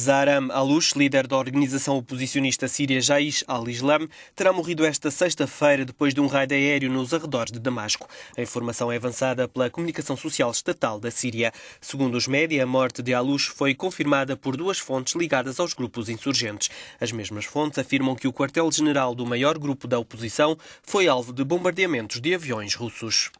Zahram Alush, líder da organização oposicionista síria Jaish al-Islam, terá morrido esta sexta-feira depois de um raid aéreo nos arredores de Damasco. A informação é avançada pela Comunicação Social Estatal da Síria. Segundo os média, a morte de Alush foi confirmada por duas fontes ligadas aos grupos insurgentes. As mesmas fontes afirmam que o quartel-general do maior grupo da oposição foi alvo de bombardeamentos de aviões russos.